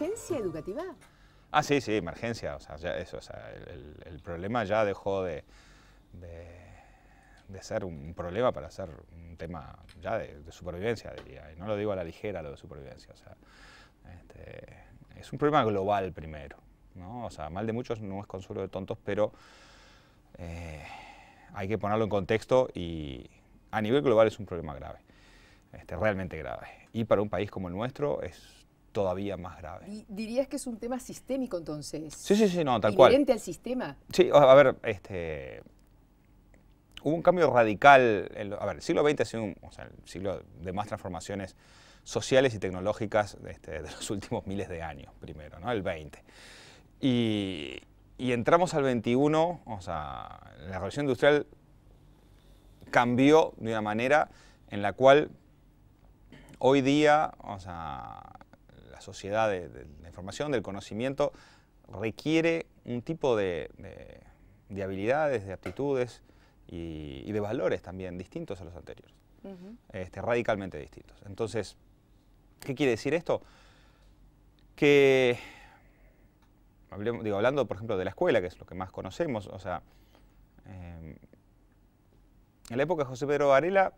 emergencia educativa? Ah, sí, sí, emergencia. O sea, eso, o sea, el, problema ya dejó de, de, ser un problema para ser un tema ya de, supervivencia, diría. Y no lo digo a la ligera lo de supervivencia. O sea, este, es un problema global primero. ¿no? O sea, mal de muchos no es consuelo de tontos, pero eh, hay que ponerlo en contexto y a nivel global es un problema grave, este, realmente grave. Y para un país como el nuestro es todavía más grave. ¿Y ¿Dirías que es un tema sistémico entonces? Sí, sí, sí, no, tal cual. al sistema? Sí, a ver, este, hubo un cambio radical. a ver, el siglo XX ha sido el siglo de más transformaciones sociales y tecnológicas este, de los últimos miles de años, primero, ¿no? El XX. Y, entramos al XXI, o sea, la revolución industrial cambió de una manera en la cual hoy día, o sea, la sociedad de, la información, del conocimiento, requiere un tipo de, habilidades, de aptitudes y, de valores también distintos a los anteriores, este, radicalmente distintos. Entonces, ¿qué quiere decir esto? Que, digo, hablando por ejemplo de la escuela, que es lo que más conocemos, o sea, em, en la época de José Pedro Varela,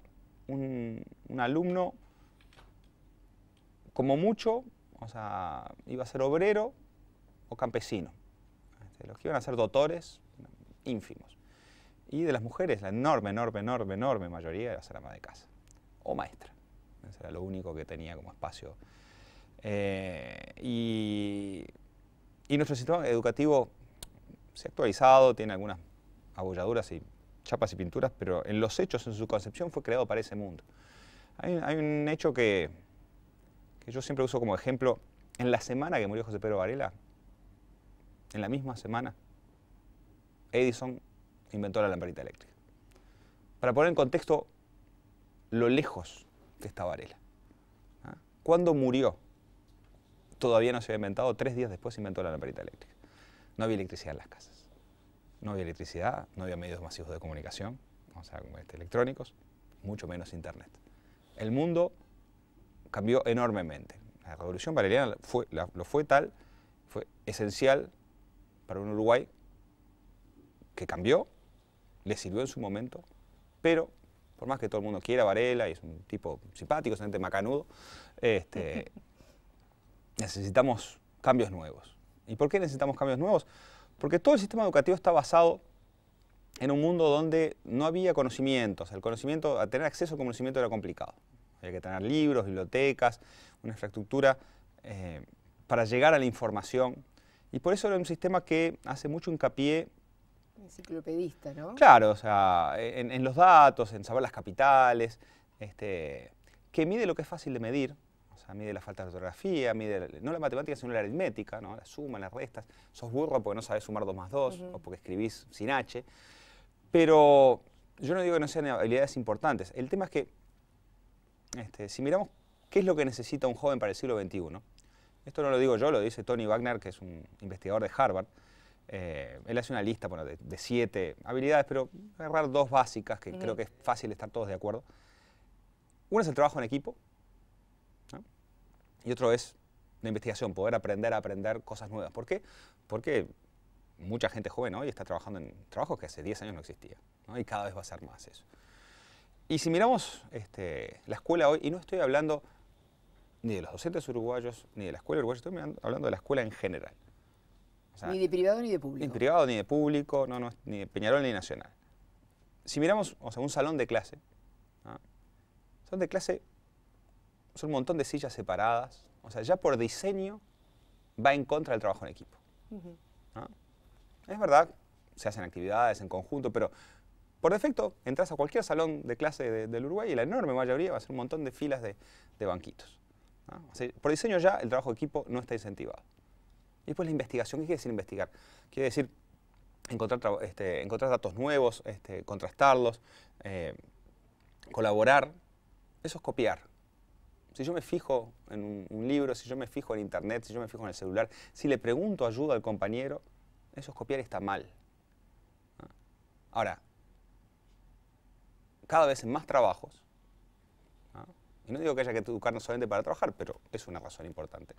un alumno como mucho o sea, iba a ser obrero o campesino. Este, los que iban a ser doctores, ínfimos. Y de las mujeres, la enorme, enorme, enorme, enorme mayoría era ser ama de casa o maestra. era lo único que tenía como espacio. Eh, y, nuestro sistema educativo se ha actualizado, tiene algunas abolladuras y chapas y pinturas, pero en los hechos, en su concepción, fue creado para ese mundo. hay un hecho que que yo siempre uso como ejemplo, en la semana que murió José Pedro Varela, en la misma semana, Edison inventó la lamparita eléctrica. Para poner en contexto lo lejos que estaba Varela. ¿ah? cuando murió? Todavía no se había inventado, tres días después se inventó la lamparita eléctrica. No había electricidad en las casas. No había electricidad, no había medios masivos de comunicación, o sea, como este, electrónicos, mucho menos internet. El mundo cambió enormemente. La revolución valeriana fue, lo fue tal, fue esencial para un Uruguay que cambió, le sirvió en su momento, pero por más que todo el mundo quiera Varela y es un tipo simpático, es un macanudo, este, necesitamos cambios nuevos. ¿Y por qué necesitamos cambios nuevos? Porque todo el sistema educativo está basado en un mundo donde no había conocimientos, el conocimiento, tener acceso al conocimiento era complicado. Hay que tener libros, bibliotecas, una infraestructura eh, para llegar a la información. Y por eso es un sistema que hace mucho hincapié Enciclopedista, ¿no? Claro, o sea, en, los datos, en saber las capitales, este, que mide lo que es fácil de medir, o sea, mide la falta de ortografía, mide, no la matemática, sino la aritmética, ¿no? La suma, las restas, sos burro porque no sabes sumar 2 más 2 o porque escribís sin H, pero yo no digo que no sean habilidades importantes, el tema es que este, si miramos qué es lo que necesita un joven para el siglo XXI, esto no lo digo yo, lo dice Tony Wagner, que es un investigador de Harvard. Eh, él hace una lista de, siete habilidades, pero agarrar dos básicas que creo que es fácil estar todos de acuerdo. Una es el trabajo en equipo y otro es la investigación, poder aprender a aprender cosas nuevas. ¿Por qué? Porque mucha gente joven hoy está trabajando en trabajos que hace 10 años no existían, y cada vez va a ser más eso. Y si miramos este, la escuela hoy, y no estoy hablando ni de los docentes uruguayos, ni de la escuela uruguaya, estoy hablando de la escuela en general. ni de privado ni de público. Ni de privado ni de público, no, ni de Peñarol ni Nacional. Si miramos, o sea, un salón de clase, son de clase, son un montón de sillas separadas, o sea, ya por diseño va en contra del trabajo en equipo. Es verdad, se hacen actividades en conjunto, pero por defecto, entras a cualquier salón de clase del Uruguay y la enorme mayoría va a ser un montón de filas de, banquitos. por diseño ya el trabajo de equipo no está incentivado. Y después la investigación, ¿qué quiere decir investigar? Quiere decir encontrar, este, datos nuevos, este, contrastarlos, eh, colaborar. Eso es copiar. Si yo me fijo en un, libro, si yo me fijo en internet, si yo me fijo en el celular, si le pregunto ayuda al compañero, eso es copiar y está mal. Ahora, cada vez en más trabajos, y no digo que haya que educarnos solamente para trabajar, pero es una razón importante,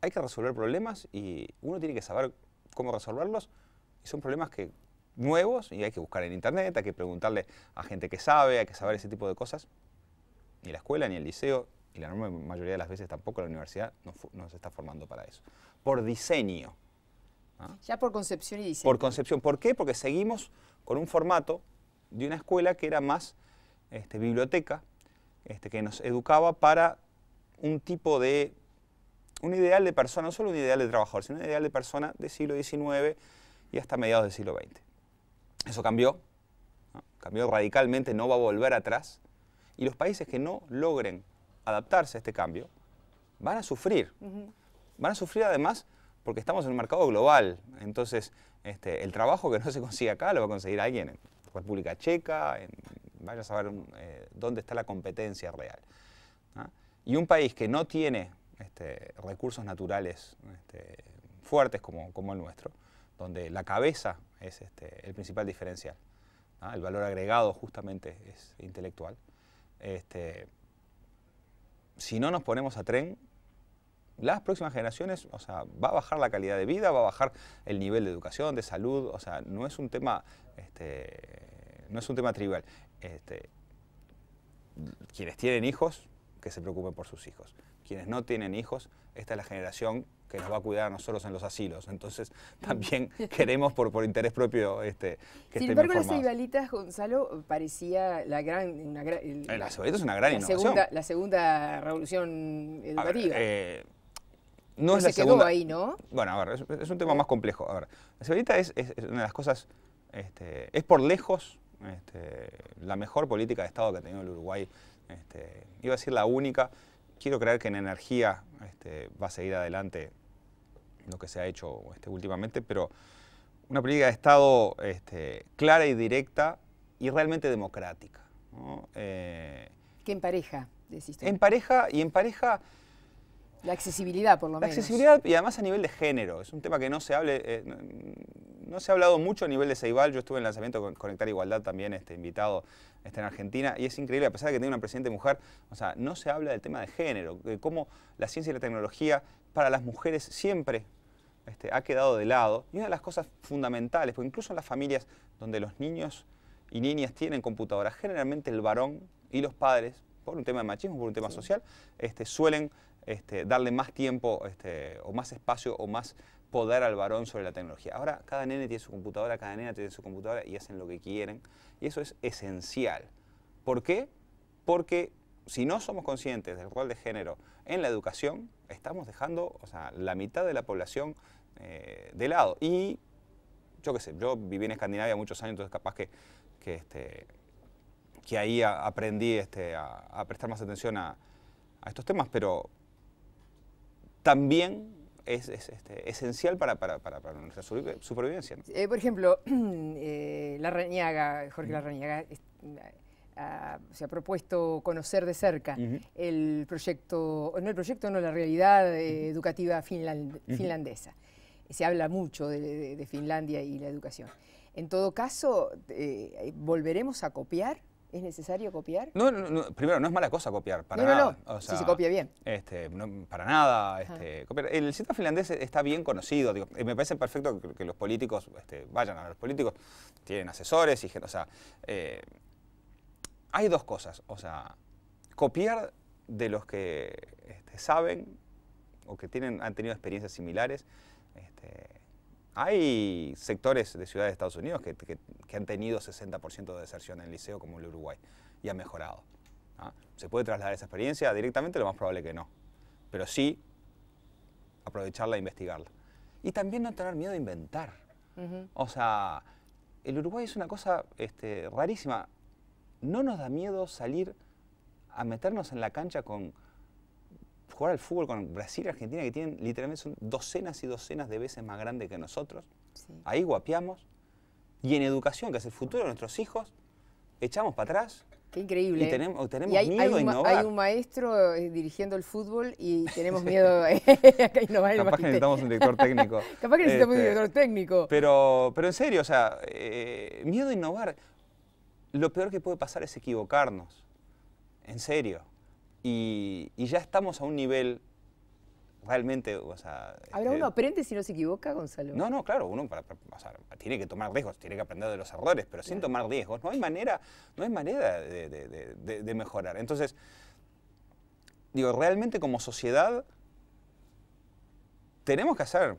hay que resolver problemas y uno tiene que saber cómo resolverlos, y son problemas que nuevos y hay que buscar en internet, hay que preguntarle a gente que sabe, hay que saber ese tipo de cosas. Ni la escuela, ni el liceo, y la enorme mayoría de las veces tampoco la universidad nos, está formando para eso. Por diseño. Ya por concepción y diseño. Por concepción. ¿Por qué? Porque seguimos con un formato de una escuela que era más este, biblioteca, este, que nos educaba para un tipo de, un ideal de persona, no solo un ideal de trabajador, sino un ideal de persona del siglo XIX y hasta mediados del siglo XX. Eso cambió, cambió radicalmente, no va a volver atrás, y los países que no logren adaptarse a este cambio van a sufrir. Van a sufrir además porque estamos en un mercado global, entonces este, el trabajo que no se consigue acá lo va a conseguir alguien República Checa, vaya a saber eh, dónde está la competencia real. Y un país que no tiene este, recursos naturales este, fuertes como, el nuestro, donde la cabeza es este, el principal diferencial, el valor agregado justamente es intelectual, si no nos ponemos a tren, las próximas generaciones, o sea, va a bajar la calidad de vida, va a bajar el nivel de educación, de salud, o sea, no es un tema, este, no es un tema trivial. Este, quienes tienen hijos, que se preocupen por sus hijos. Quienes no tienen hijos, esta es la generación que nos va a cuidar a nosotros en los asilos. Entonces, también queremos por, por interés propio este, que Sin embargo, las ceibalitas, Gonzalo, parecía la gran... Una eh, gran la es una gran Segunda, la segunda revolución educativa. Eh, no es se quedó ahí, ¿no? Bueno, a ver, es, un tema más complejo. A la seguridad es, una de las cosas, este, es por lejos este, la mejor política de Estado que ha tenido el Uruguay. Este, iba a decir la única. Quiero creer que en energía va a seguir adelante lo que se ha hecho últimamente, pero una política de Estado clara y directa y realmente democrática. qué en pareja empareja, decís y en pareja la accesibilidad, por lo menos. La accesibilidad y además a nivel de género. Es un tema que no se hable, eh, no, se ha hablado mucho a nivel de Ceibal. Yo estuve en el lanzamiento con Conectar Igualdad también, este, invitado en Argentina, y es increíble, a pesar de que tiene una presidente mujer, o sea, no se habla del tema de género, de cómo la ciencia y la tecnología para las mujeres siempre este, ha quedado de lado. Y una de las cosas fundamentales, porque incluso en las familias donde los niños y niñas tienen computadoras, generalmente el varón y los padres por un tema de machismo, por un tema social, este, suelen este, darle más tiempo este, o más espacio o más poder al varón sobre la tecnología. Ahora cada nene tiene su computadora, cada nena tiene su computadora y hacen lo que quieren. Y eso es esencial. ¿Por qué? Porque si no somos conscientes del rol de género en la educación, estamos dejando o sea, la mitad de la población eh, de lado. Y yo qué sé, yo viví en Escandinavia muchos años, entonces capaz que, este, que ahí aprendí este, a, prestar más atención a, estos temas, pero también es, este, esencial para, para, nuestra supervivencia. Eh, por ejemplo, eh, Jorge Larrañaga se ha propuesto conocer de cerca el proyecto, no el proyecto, no la realidad eh, educativa finlandesa. Se habla mucho de, Finlandia y la educación. En todo caso, eh, ¿volveremos a copiar ¿Es necesario copiar? No, primero, no es mala cosa copiar, para nada. si se copia bien. Este, para nada. Este, El sistema finlandés está bien conocido. me parece perfecto que, los políticos este, vayan a Los políticos tienen asesores y eh, hay dos cosas. O sea, copiar de los que este, saben o que tienen, han tenido experiencias similares. Este, hay sectores de ciudades de Estados Unidos que, han tenido 60% de deserción en el liceo, como el Uruguay, y ha mejorado. ¿ah? ¿Se puede trasladar esa experiencia directamente? Lo más probable que no. Pero sí aprovecharla e investigarla. Y también no tener miedo a inventar. O sea, el Uruguay es una cosa este, rarísima. No nos da miedo salir a meternos en la cancha con jugar al fútbol con Brasil y Argentina, que tienen literalmente son docenas y docenas de veces más grandes que nosotros. Ahí guapiamos. Y en educación, que es el futuro de nuestros hijos, echamos para atrás. Qué increíble. Y tenemos, hay, miedo Hay un maestro eh, dirigiendo el fútbol y tenemos miedo a, innovar. Capaz que necesitamos un director técnico. Capaz que necesitamos un director técnico. Pero, pero en serio, o sea, eh, miedo a innovar. Lo peor que puede pasar es equivocarnos. En serio. Y, ya estamos a un nivel realmente, o sea... Este, uno aprende si no se equivoca, Gonzalo? No, no, claro, uno tiene que tomar riesgos, tiene que aprender de los errores, pero sin tomar riesgos no hay manera, no hay manera de, de mejorar. Entonces, digo, realmente como sociedad tenemos que hacer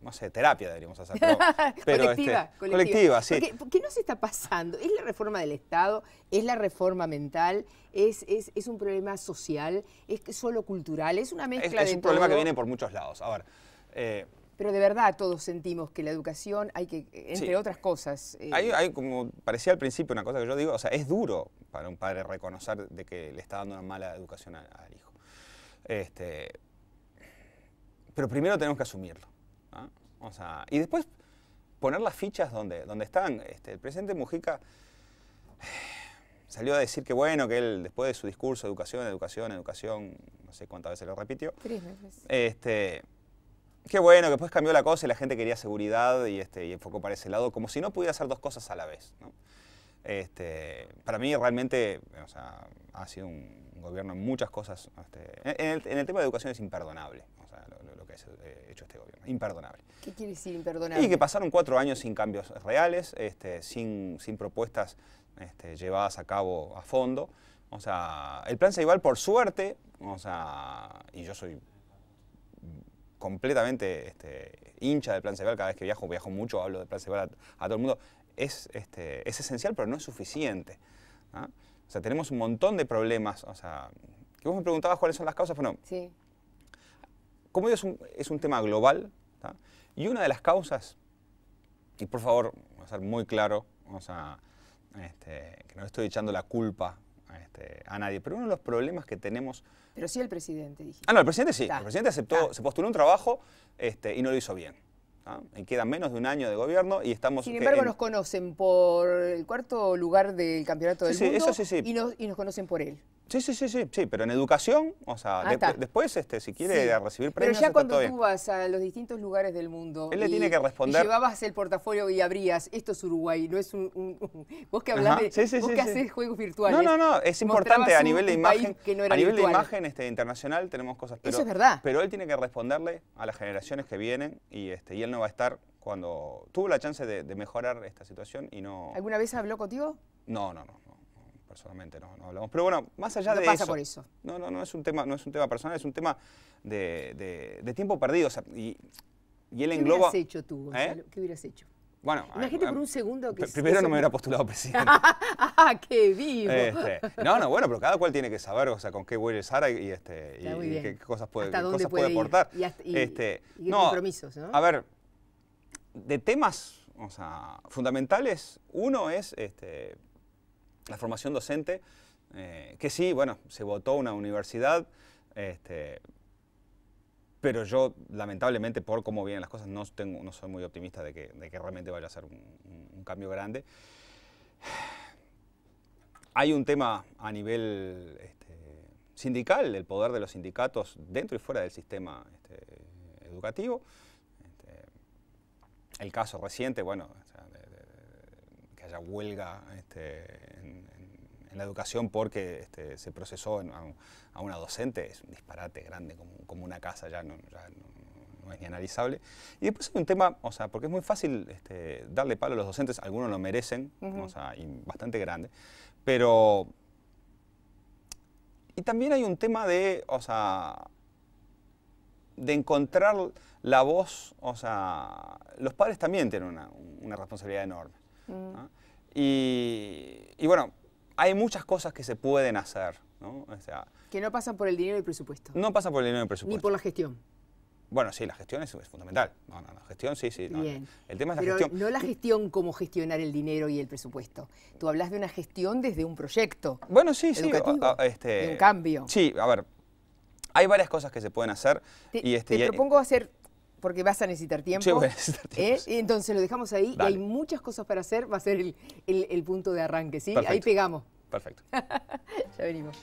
no sé, terapia deberíamos hacer. Este, colectiva, colectiva, sí. ¿Qué nos está pasando? ¿Es la reforma del Estado? ¿Es la reforma mental? ¿Es, es, un problema social? ¿Es solo cultural? ¿Es una mezcla es, de Es un problema que viene por muchos lados. A eh, pero de verdad todos sentimos que la educación hay que, entre otras cosas... Eh, hay, como parecía al principio una cosa que yo digo, o sea, es duro para un padre reconocer de que le está dando una mala educación al, hijo. Este, pero primero tenemos que asumirlo y después poner las fichas donde, donde están. Este, el presidente Mujica salió a decir que bueno, que él después de su discurso, educación, educación, educación, no sé cuántas veces lo repitió. Este, que qué bueno, que después cambió la cosa y la gente quería seguridad y, este, y enfocó para ese lado, como si no pudiera hacer dos cosas a la vez. Este, para mí realmente ha sido un gobierno en muchas cosas. en, el, tema de educación es imperdonable. Eh, hecho este gobierno. Imperdonable. ¿Qué quiere decir imperdonable? Y que pasaron cuatro años sin cambios reales, este, sin, sin propuestas este, llevadas a cabo a fondo. O sea, el plan Ceibal, por suerte, o sea, y yo soy completamente este, hincha del plan Ceibal, cada vez que viajo, viajo mucho, hablo del plan Ceibal a, todo el mundo, es, este, es esencial, pero no es suficiente. O sea, tenemos un montón de problemas, o sea, que vos me preguntabas cuáles son las causas, no sí como es un, es un tema global, y una de las causas, y por favor, vamos a ser muy claro, vamos a, este, que no estoy echando la culpa este, a nadie, pero uno de los problemas que tenemos... Pero sí el presidente, dije. Ah, no, el presidente sí. El presidente aceptó, se postuló un trabajo este, y no lo hizo bien. Y queda menos de un año de gobierno y estamos... Sin embargo, nos conocen por el cuarto lugar del campeonato del mundo y nos conocen por él. Sí, sí, sí, sí, sí, pero en educación, o sea, después, este, si quiere recibir premios. Pero ya cuando tú vas a los distintos lugares del mundo. Él le tiene que responder. Y llevabas el portafolio y abrías, esto es Uruguay, no es un. vos que hablás de. vos que haces juegos virtuales. No, no, no, es importante a nivel de imagen. a nivel de imagen este, internacional tenemos cosas. Pero, Eso es verdad. Pero él tiene que responderle a las generaciones que vienen y, este, y él no va a estar cuando. Tuvo la chance de, mejorar esta situación y no. ¿Alguna vez habló contigo? no, no. no solamente no, no hablamos. Pero bueno, más allá no de pasa eso, por eso. No, no, no es un tema, no es un tema personal, es un tema de, de, tiempo perdido. y, y él ¿Qué hubieras hecho tú, ¿Eh? ¿Qué hubieras hecho? Bueno, gente por ah, un segundo que... Primero no me hubiera postulado presidente. ¡Ah, qué vivo! Este, no, no, bueno, pero cada cual tiene que saber, o sea, con qué huele Sara y, este, y, qué cosas puede, cosas puede, aportar. Y, este, compromisos, ¿no? A ver, de temas o sea, fundamentales, uno es este, la formación docente, eh, que sí, bueno, se votó una universidad, este, pero yo lamentablemente por cómo vienen las cosas no, tengo, no soy muy optimista de que, realmente vaya a ser un, cambio grande. Hay un tema a nivel este, sindical, el poder de los sindicatos dentro y fuera del sistema este, educativo. el caso reciente, bueno, haya huelga este, en, la educación porque este, se procesó a, una docente, es un disparate grande como, una casa, ya no, es ni analizable. Y después hay un tema, o sea, porque es muy fácil este, darle palo a los docentes, algunos lo merecen, o sea, y bastante grande, pero... Y también hay un tema de, o sea, de encontrar la voz, o sea, los padres también tienen una responsabilidad enorme. Mm. Y, bueno, hay muchas cosas que se pueden hacer. que no pasan por el dinero y el presupuesto. No pasan por el dinero y el presupuesto. Ni por la gestión. Bueno, sí, la gestión es, fundamental. No, no, la gestión sí, sí. El tema es la gestión. No la gestión como gestionar el dinero y el presupuesto. Tú hablas de una gestión desde un proyecto. Bueno, sí, sí. Este, de un cambio. Sí, a ver. Hay varias cosas que se pueden hacer. y este, te propongo hacer porque vas a necesitar tiempo. Sí, voy a necesitar ¿eh? tiempo. Entonces lo dejamos ahí hay muchas cosas para hacer. Va a ser el, punto de arranque, ¿sí? Ahí pegamos. Perfecto. ya venimos.